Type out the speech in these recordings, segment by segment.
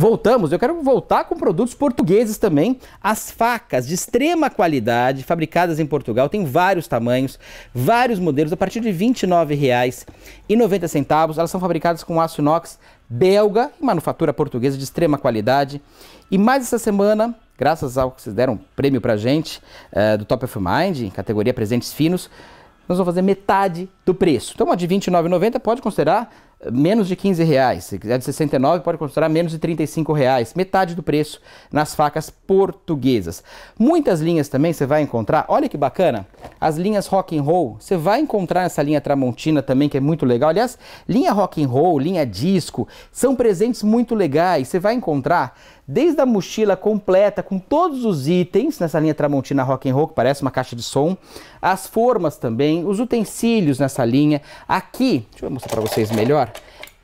Voltamos, eu quero voltar com produtos portugueses também. As facas de extrema qualidade, fabricadas em Portugal, tem vários tamanhos, vários modelos, a partir de R$ 29,90. Elas são fabricadas com aço inox belga, manufatura portuguesa de extrema qualidade. E mais essa semana, graças ao que vocês deram prêmio pra gente, eh, do Top of Mind, em categoria presentes finos, nós vamos fazer metade do preço. Então, uma de R$ 29,90 pode considerar menos de 15 reais. Se quiser de 69, pode considerar menos de 35 reais, metade do preço nas facas portuguesas. Muitas linhas também você vai encontrar. Olha que bacana, as linhas rock and roll. Você vai encontrar essa linha Tramontina também que é muito legal. Aliás, linha rock and roll, linha disco, são presentes muito legais. Você vai encontrar desde a mochila completa com todos os itens nessa linha Tramontina Rock and Roll, que parece uma caixa de som, as formas também, os utensílios nessa linha. Aqui, deixa eu mostrar para vocês melhor,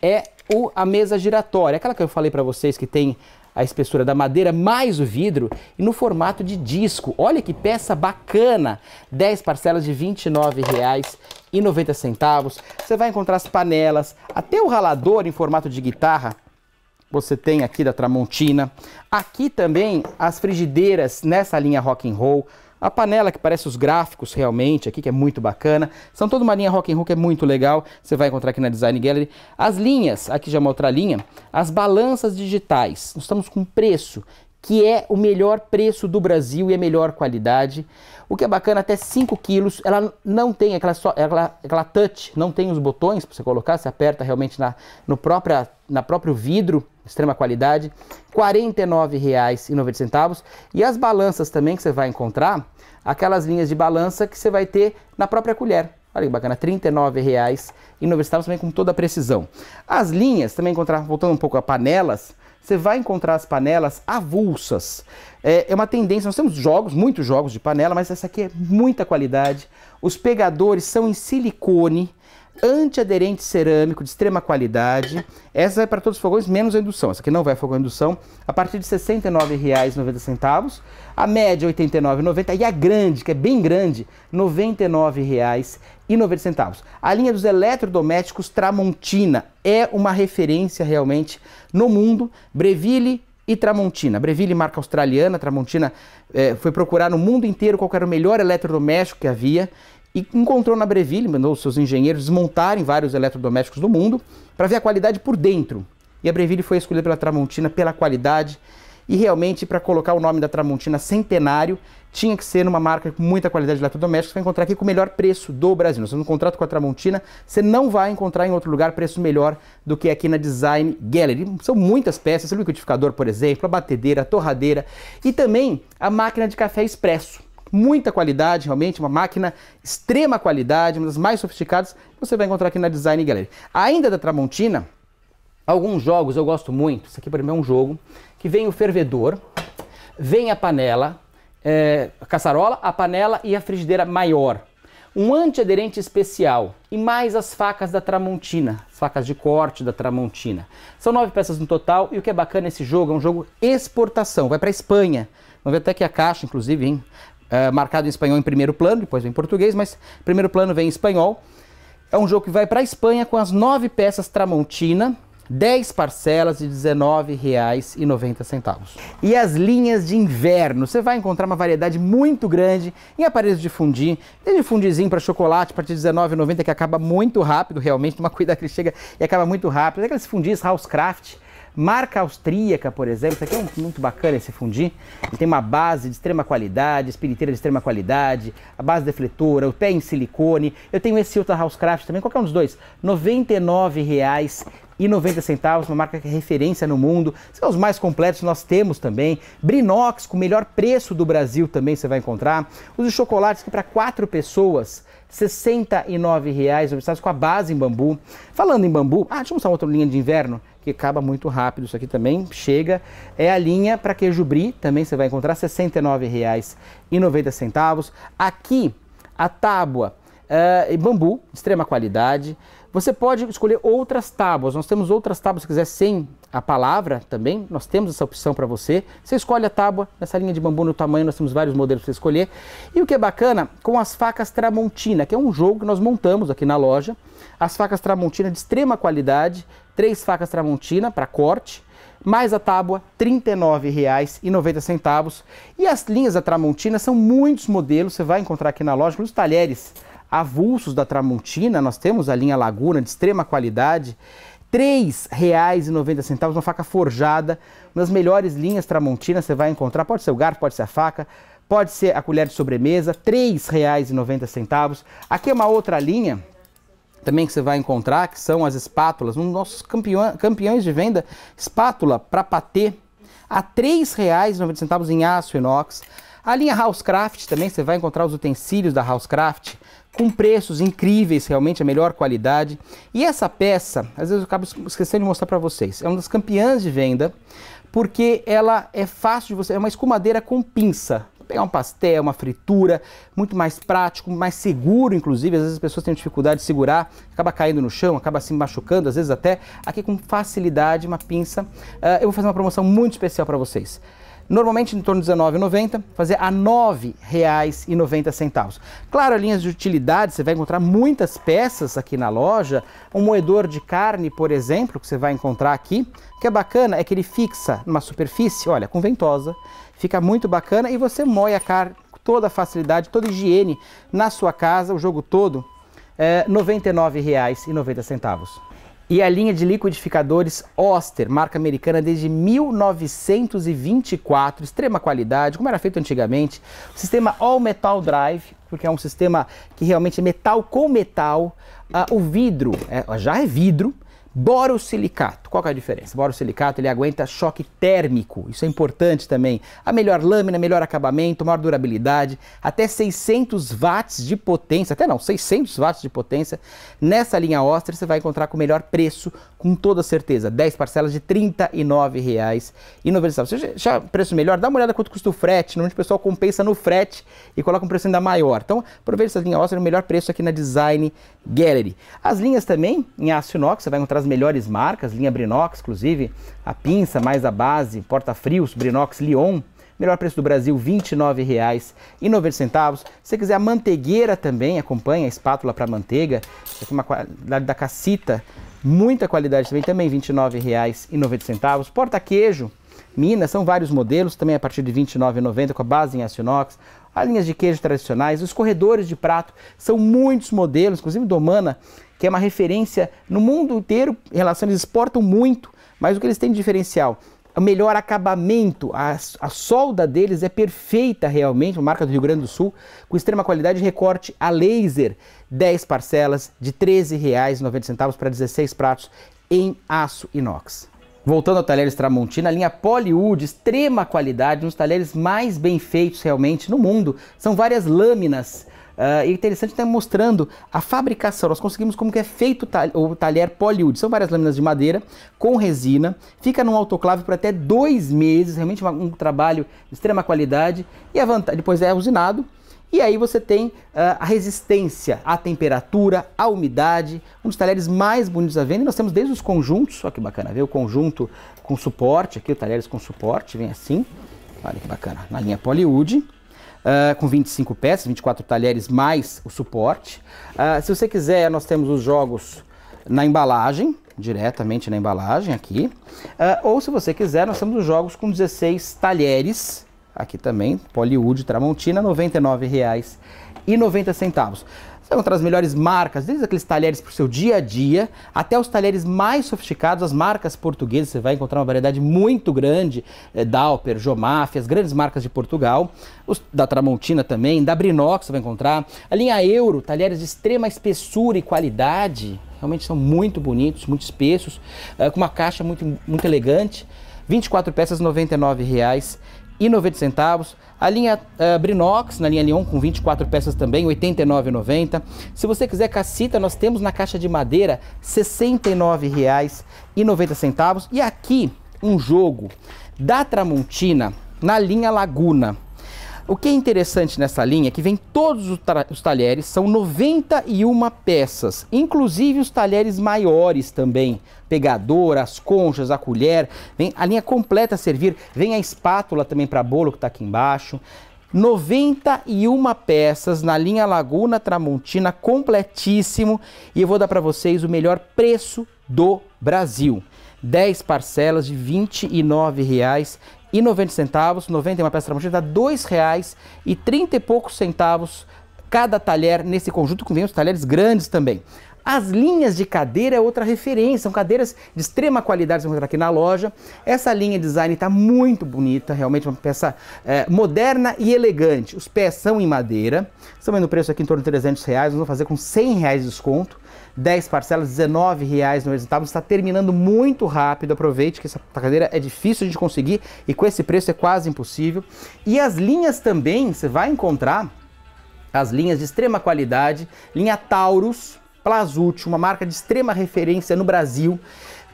é o, a mesa giratória, aquela que eu falei para vocês que tem a espessura da madeira mais o vidro e no formato de disco. Olha que peça bacana! 10 parcelas de R$ 29,90. Você vai encontrar as panelas, até o ralador em formato de guitarra, você tem aqui da Tramontina. Aqui também as frigideiras nessa linha rock and roll. A panela que parece os gráficos realmente aqui, que é muito bacana. São toda uma linha rock and roll que é muito legal. Você vai encontrar aqui na Design Gallery. As linhas, aqui já é uma outra linha. As balanças digitais. Nós estamos com preço que é o melhor preço do Brasil e a é melhor qualidade. O que é bacana, até 5 quilos, ela não tem aquela, só, ela, aquela touch, não tem os botões para você colocar, você aperta realmente na, no própria, na próprio vidro extrema qualidade, R$ 49,90. E as balanças também que você vai encontrar, aquelas linhas de balança que você vai ter na própria colher. Olha que bacana, R$ 39,90 também com toda a precisão. As linhas, também encontrar, voltando um pouco a panelas, você vai encontrar as panelas avulsas. É, é uma tendência, nós temos jogos, muitos jogos de panela, mas essa aqui é muita qualidade. Os pegadores são em silicone, antiaderente cerâmico de extrema qualidade. Essa é para todos os fogões, menos a indução. Essa aqui não vai fogão a indução. A partir de R$ 69,90. A média R$ 89,90. E a grande, que é bem grande, R$ 99,90. A linha dos eletrodomésticos Tramontina é uma referência realmente no mundo. Breville, e Tramontina. Breville, marca australiana, Tramontina eh, foi procurar no mundo inteiro qual era o melhor eletrodoméstico que havia e encontrou na Breville, mandou seus engenheiros desmontarem vários eletrodomésticos do mundo para ver a qualidade por dentro. E a Breville foi escolhida pela Tramontina pela qualidade e realmente para colocar o nome da Tramontina Centenário tinha que ser numa marca com muita qualidade de eletrodomésticos para encontrar aqui com o melhor preço do Brasil. Você no contrato com a Tramontina, você não vai encontrar em outro lugar preço melhor do que aqui na Design Gallery. São muitas peças, o liquidificador, por exemplo, a batedeira, a torradeira e também a máquina de café expresso muita qualidade, realmente, uma máquina extrema qualidade, uma das mais sofisticadas que você vai encontrar aqui na Design Gallery. Ainda da Tramontina, alguns jogos eu gosto muito. Isso aqui, por exemplo, é um jogo que vem o fervedor, vem a panela, é, a caçarola, a panela e a frigideira maior. Um antiaderente especial e mais as facas da Tramontina, facas de corte da Tramontina. São nove peças no total e o que é bacana esse jogo é um jogo exportação, vai para a Espanha. Vamos ver até que a caixa, inclusive, hein? Eh, marcado em espanhol em primeiro plano, depois vem em português, mas primeiro plano vem em espanhol. É um jogo que vai para a Espanha com as nove peças Tramontina, 10 parcelas de R$ 19,90. E as linhas de inverno, você vai encontrar uma variedade muito grande em aparelhos de fundir, desde fundizinho para chocolate, a partir de R$19,90, que acaba muito rápido, realmente, uma cuidada que ele chega e acaba muito rápido. Aqueles fundis housecraft, Marca austríaca, por exemplo, isso aqui é um, muito bacana esse fundi. Ele tem uma base de extrema qualidade, espiriteira de extrema qualidade, a base defletora, o pé em silicone. Eu tenho esse Utah Housecraft também, qualquer um dos dois. R$ 99,90, uma marca que é referência no mundo. São os mais completos nós temos também. Brinox, com o melhor preço do Brasil também você vai encontrar. Os chocolates que para quatro pessoas... R$ 69,00, com a base em bambu. Falando em bambu, ah, deixa eu mostrar uma outra linha de inverno que acaba muito rápido. Isso aqui também chega. É a linha para queijo brie, também você vai encontrar R$ 69,90. Aqui a tábua eh, e bambu, extrema qualidade. Você pode escolher outras tábuas. Nós temos outras tábuas, se quiser sem a palavra também, nós temos essa opção para você. Você escolhe a tábua, nessa linha de bambu no tamanho, nós temos vários modelos para escolher. E o que é bacana, com as facas Tramontina, que é um jogo que nós montamos aqui na loja. As facas Tramontina de extrema qualidade, três facas Tramontina para corte, mais a tábua R$ 39,90. E as linhas da Tramontina são muitos modelos, você vai encontrar aqui na loja, os talheres avulsos da Tramontina, nós temos a linha Laguna de extrema qualidade, R$ 3,90, uma faca forjada, uma das melhores linhas Tramontina você vai encontrar, pode ser o garfo, pode ser a faca, pode ser a colher de sobremesa, R$ 3,90. Aqui é uma outra linha também que você vai encontrar, que são as espátulas, um dos nossos campeão, campeões de venda, espátula para patê, a R$ 3,90 em aço inox. A linha Housecraft também, você vai encontrar os utensílios da Housecraft, com preços incríveis, realmente a melhor qualidade. E essa peça, às vezes eu acabo esquecendo de mostrar para vocês, é uma das campeãs de venda, porque ela é fácil de você, é uma escumadeira com pinça pegar um pastel, uma fritura, muito mais prático, mais seguro, inclusive. Às vezes as pessoas têm dificuldade de segurar, acaba caindo no chão, acaba se machucando, às vezes até. Aqui com facilidade, uma pinça. Uh, eu vou fazer uma promoção muito especial para vocês normalmente em torno de R$19,90, fazer a R$ 9,90. Claro, linhas de utilidade, você vai encontrar muitas peças aqui na loja, um moedor de carne, por exemplo, que você vai encontrar aqui. O que é bacana é que ele fixa numa superfície, olha, com ventosa, fica muito bacana e você moe a carne com toda a facilidade, toda a higiene na sua casa, o jogo todo, é 99,90 e a linha de liquidificadores Oster, marca americana desde 1924, extrema qualidade, como era feito antigamente. O sistema All Metal Drive, porque é um sistema que realmente é metal com metal. Ah, o vidro, é, já é vidro, Borosilicato. Qual é a diferença? Borosilicato ele aguenta choque térmico, isso é importante também. A melhor lâmina, melhor acabamento, maior durabilidade, até 600 watts de potência, até não, 600 watts de potência. Nessa linha Oster você vai encontrar com o melhor preço, com toda certeza, 10 parcelas de R$ 39,90. Você já preço melhor, dá uma olhada quanto custa o frete, onde o pessoal compensa no frete e coloca um preço ainda maior. Então, aproveita essa linha Oster, o melhor preço aqui na Design Gallery. As linhas também em aço inox, você vai encontrar das melhores marcas, linha Brinox, inclusive, a pinça mais a base, porta-frios, Brinox Lyon, melhor preço do Brasil, R$ 29,90. Se você quiser a mantegueira também, acompanha a espátula para manteiga, isso aqui é uma qualidade da cacita, muita qualidade também, também R$ 29,90. Porta-queijo, Minas, são vários modelos, também a partir de R$ 29,90 com a base em aço inox, as linhas de queijo tradicionais, os corredores de prato, são muitos modelos, inclusive Domana, que é uma referência no mundo inteiro em relação, eles exportam muito, mas o que eles têm de diferencial? O melhor acabamento, a, a solda deles é perfeita realmente, uma marca do Rio Grande do Sul, com extrema qualidade de recorte a laser, 10 parcelas de R$ 13,90 para 16 pratos em aço inox. Voltando ao talheres Tramontina, a linha Polywood, extrema qualidade, um dos talheres mais bem feitos realmente no mundo. São várias lâminas. Uh, interessante até mostrando a fabricação. Nós conseguimos como que é feito o talher Polywood. São várias lâminas de madeira com resina. Fica num autoclave por até dois meses. Realmente um trabalho de extrema qualidade. E a vantagem, depois é usinado e aí você tem uh, a resistência à temperatura, à umidade, um dos talheres mais bonitos a venda. E nós temos desde os conjuntos, olha que bacana, ver o conjunto com suporte, aqui o talheres com suporte, vem assim, olha que bacana, na linha Polywood. Uh, ah, com 25 peças, 24 talheres mais o suporte. Uh, se você quiser, nós temos os jogos na embalagem, diretamente na embalagem aqui. Uh, ou se você quiser, nós temos os jogos com 16 talheres Aqui também, Poliwood Tramontina, R$ 99,90. São outras melhores marcas, desde aqueles talheres para o seu dia a dia, até os talheres mais sofisticados, as marcas portuguesas, você vai encontrar uma variedade muito grande, é, eh, Dalper, Jomáfia, as grandes marcas de Portugal, os da Tramontina também, da Brinox você vai encontrar, a linha Euro, talheres de extrema espessura e qualidade, realmente são muito bonitos, muito espessos, é, com uma caixa muito, muito elegante, 24 peças, R$ 99,00 centavos. A linha uh, Brinox, na linha Lyon, com 24 peças também, R$ 89,90. Se você quiser cacita, nós temos na caixa de madeira R$ 69,90. E aqui um jogo da Tramontina na linha Laguna. O que é interessante nessa linha é que vem todos os, os talheres, são 91 peças, inclusive os talheres maiores também. Pegador, as conchas, a colher, vem a linha completa a servir, vem a espátula também para bolo que está aqui embaixo. 91 peças na linha Laguna Tramontina, completíssimo. E eu vou dar para vocês o melhor preço do Brasil. 10 parcelas de R$ 29,00 e 90 centavos, 91 peça tramontina, dá dois reais e e poucos centavos cada talher nesse conjunto, com vem os talheres grandes também. As linhas de cadeira é outra referência, são cadeiras de extrema qualidade, você encontrar aqui na loja. Essa linha design está muito bonita, realmente uma peça é, moderna e elegante. Os pés são em madeira, estão vendo o preço aqui em torno de 300 reais, vamos fazer com 100 reais de desconto. 10 parcelas, R$19,00 no resultado. Está terminando muito rápido. Aproveite que essa cadeira é difícil de conseguir e com esse preço é quase impossível. E as linhas também, você vai encontrar as linhas de extrema qualidade, linha Taurus, Plazut, uma marca de extrema referência no Brasil.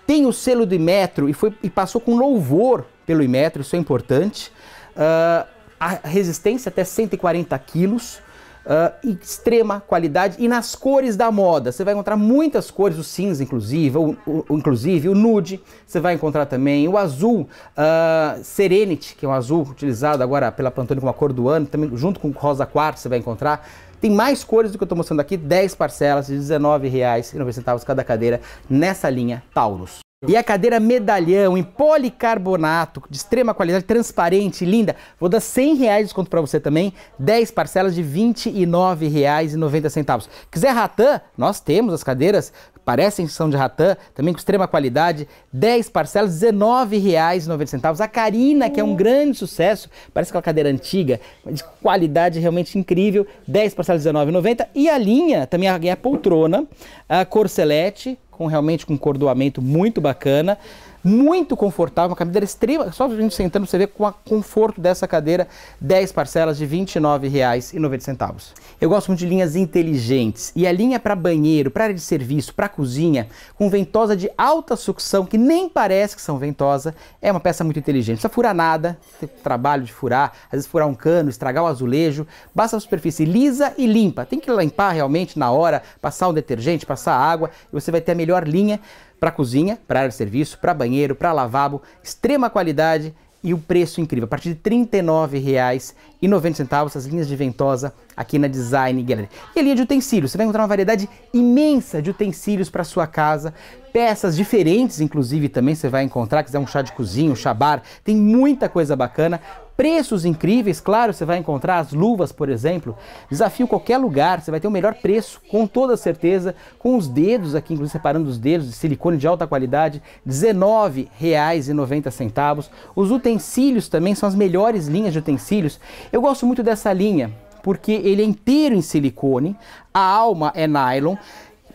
Tem o selo do Imetro e, foi, e passou com louvor pelo Imetro, isso é importante. Uh, a resistência até 140 quilos uh, extrema qualidade e nas cores da moda. Você vai encontrar muitas cores, o cinza inclusive, o, o, o inclusive o nude, você vai encontrar também o azul uh, Serenity, que é um azul utilizado agora pela Pantone como a cor do ano, também junto com o rosa quarto você vai encontrar. Tem mais cores do que eu estou mostrando aqui, 10 parcelas de R$19,90 cada cadeira nessa linha Taurus. E a cadeira medalhão em policarbonato de extrema qualidade, transparente, linda. Vou dar 100 reais de desconto para você também, 10 parcelas de R$ 29,90. Quiser ratã? Nós temos as cadeiras Parece são de ratã, também com extrema qualidade, 10 parcelas, R$19,90. A Carina, que é um uhum. grande sucesso, parece aquela cadeira antiga, de qualidade realmente incrível, 10 parcelas, R$19,90. E a linha, também a, é a poltrona, a corcelete, com realmente com um cordoamento muito bacana muito confortável, uma cadeira extrema, só a gente sentando você vê com o conforto dessa cadeira, 10 parcelas de R$ 29,90. Eu gosto muito de linhas inteligentes e a linha para banheiro, para área de serviço, para cozinha, com ventosa de alta sucção, que nem parece que são ventosa, é uma peça muito inteligente. Não precisa furar nada, tem trabalho de furar, às vezes furar um cano, estragar o azulejo, basta a superfície lisa e limpa. Tem que limpar realmente na hora, passar um detergente, passar água, e você vai ter a melhor linha para cozinha, para área de serviço, para banheiro, para lavabo, extrema qualidade e o preço incrível. A partir de R$ 39,90 as linhas de ventosa aqui na Design Gallery. E a linha de utensílios, você vai encontrar uma variedade imensa de utensílios para sua casa, peças diferentes, inclusive também você vai encontrar, quiser um chá de cozinha, um chá bar, tem muita coisa bacana preços incríveis, claro, você vai encontrar as luvas, por exemplo. Desafio qualquer lugar, você vai ter o melhor preço, com toda certeza, com os dedos aqui, inclusive separando os dedos, de silicone de alta qualidade, R$19,90. Os utensílios também são as melhores linhas de utensílios. Eu gosto muito dessa linha, porque ele é inteiro em silicone, a alma é nylon,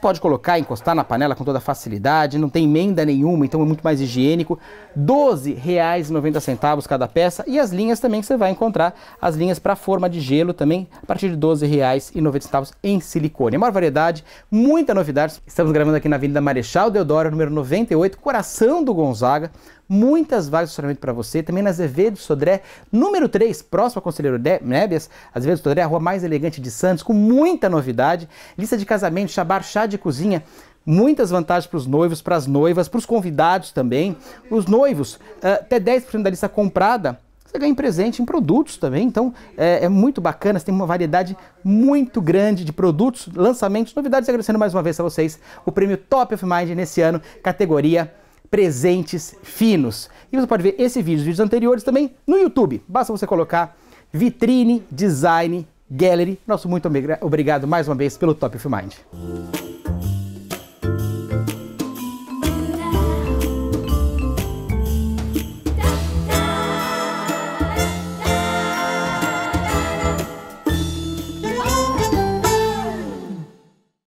pode colocar, encostar na panela com toda facilidade, não tem emenda nenhuma, então é muito mais higiênico. R$ 12,90 cada peça e as linhas também que você vai encontrar, as linhas para forma de gelo também, a partir de R$ 12,90 em silicone. A maior variedade, muita novidade. Estamos gravando aqui na Avenida Marechal Deodoro, número 98, coração do Gonzaga, muitas vagas de estacionamento para você. Também na Azevedo Sodré, número 3, próximo ao Conselheiro Nebias. Azevedo Sodré, a rua mais elegante de Santos, com muita novidade. Lista de casamento, chabar, chá de cozinha. Muitas vantagens para os noivos, para as noivas, para os convidados também. Os noivos, eh, até 10% da lista comprada você ganha em presente em produtos também. Então é, é, muito bacana, você tem uma variedade muito grande de produtos, lançamentos, novidades. Agradecendo mais uma vez a vocês o prêmio Top of Mind nesse ano, categoria presentes finos. E você pode ver esse vídeo, os vídeos anteriores também no YouTube. Basta você colocar Vitrine Design Gallery. Nosso muito obrigado mais uma vez pelo Top of Mind.